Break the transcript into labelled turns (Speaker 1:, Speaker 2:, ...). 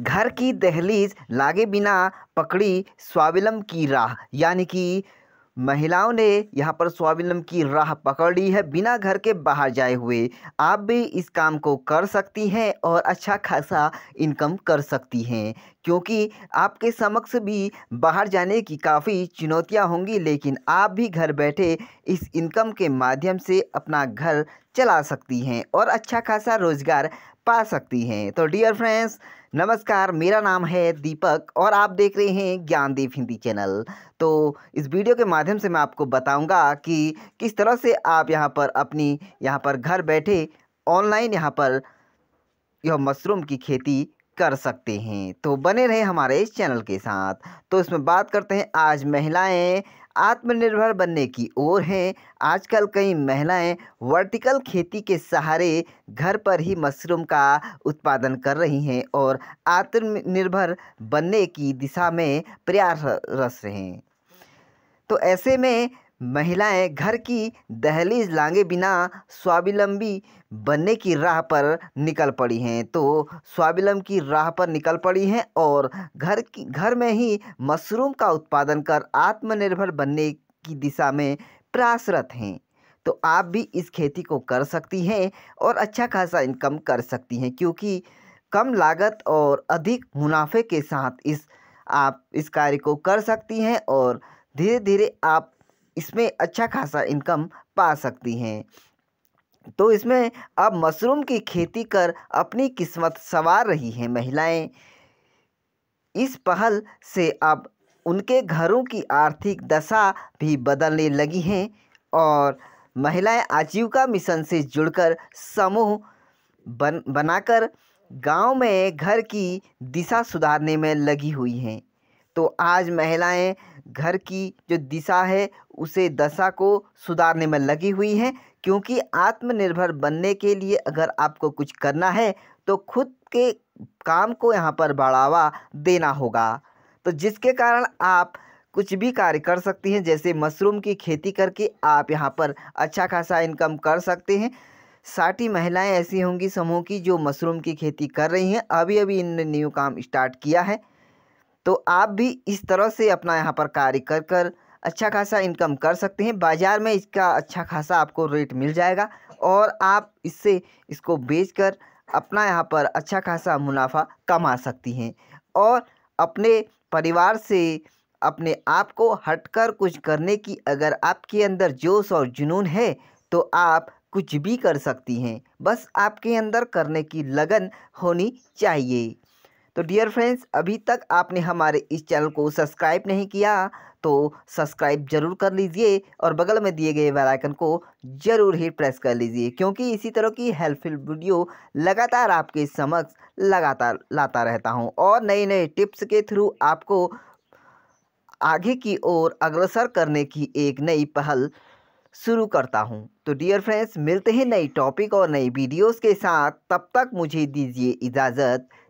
Speaker 1: घर की दहलीज लागे बिना पकड़ी स्वाविलंब की राह यानी कि महिलाओं ने यहाँ पर स्वाविलंब की राह पकड़ ली है बिना घर के बाहर जाए हुए आप भी इस काम को कर सकती हैं और अच्छा खासा इनकम कर सकती हैं क्योंकि आपके समक्ष भी बाहर जाने की काफ़ी चुनौतियाँ होंगी लेकिन आप भी घर बैठे इस इनकम के माध्यम से अपना घर चला सकती हैं और अच्छा खासा रोज़गार पा सकती हैं तो डियर फ्रेंड्स नमस्कार मेरा नाम है दीपक और आप देख रहे हैं ज्ञानदेव हिंदी चैनल तो इस वीडियो के माध्यम से मैं आपको बताऊंगा कि किस तरह से आप यहां पर अपनी यहां पर घर बैठे ऑनलाइन यहां पर यह मशरूम की खेती कर सकते हैं तो बने रहे हमारे इस चैनल के साथ तो इसमें बात करते हैं आज महिलाएं आत्मनिर्भर बनने की ओर हैं आजकल कई महिलाएं वर्टिकल खेती के सहारे घर पर ही मशरूम का उत्पादन कर रही हैं और आत्मनिर्भर बनने की दिशा में प्रयासरत हैं तो ऐसे में महिलाएं घर की दहलीज लांगे बिना स्वाविलंबी बनने की राह पर निकल पड़ी हैं तो स्वाविलंब की राह पर निकल पड़ी हैं और घर की घर में ही मशरूम का उत्पादन कर आत्मनिर्भर बनने की दिशा में प्रयासरत हैं तो आप भी इस खेती को कर सकती हैं और अच्छा खासा इनकम कर सकती हैं क्योंकि कम लागत और अधिक मुनाफे के साथ इस आप इस कार्य को कर सकती हैं और धीरे धीरे आप इसमें अच्छा खासा इनकम पा सकती हैं तो इसमें अब मशरूम की खेती कर अपनी किस्मत संवार रही हैं महिलाएं इस पहल से अब उनके घरों की आर्थिक दशा भी बदलने लगी हैं और महिलाएं आजीविका मिशन से जुड़कर समूह बन बनाकर गांव में घर की दिशा सुधारने में लगी हुई हैं तो आज महिलाएं घर की जो दिशा है उसे दशा को सुधारने में लगी हुई है क्योंकि आत्मनिर्भर बनने के लिए अगर आपको कुछ करना है तो खुद के काम को यहाँ पर बढ़ावा देना होगा तो जिसके कारण आप कुछ भी कार्य कर सकती हैं जैसे मशरूम की खेती करके आप यहाँ पर अच्छा खासा इनकम कर सकते हैं साठी ही महिलाएं ऐसी होंगी समूह की जो मशरूम की खेती कर रही हैं अभी अभी इनने न्यू काम स्टार्ट किया है तो आप भी इस तरह से अपना यहाँ पर कार्य कर कर अच्छा खासा इनकम कर सकते हैं बाज़ार में इसका अच्छा खासा आपको रेट मिल जाएगा और आप इससे इसको बेच कर अपना यहाँ पर अच्छा खासा मुनाफा कमा सकती हैं और अपने परिवार से अपने आप को हटकर कुछ करने की अगर आपके अंदर जोश और जुनून है तो आप कुछ भी कर सकती हैं बस आपके अंदर करने की लगन होनी चाहिए तो डियर फ्रेंड्स अभी तक आपने हमारे इस चैनल को सब्सक्राइब नहीं किया तो सब्सक्राइब जरूर कर लीजिए और बगल में दिए गए बेल आइकन को जरूर ही प्रेस कर लीजिए क्योंकि इसी तरह की हेल्पफुल वीडियो लगातार आपके समक्ष लगातार लाता रहता हूं और नए नए टिप्स के थ्रू आपको आगे की ओर अग्रसर करने की एक नई पहल शुरू करता हूं तो डियर फ्रेंड्स मिलते हैं नई टॉपिक और नई वीडियोज़ के साथ तब तक मुझे दीजिए इजाज़त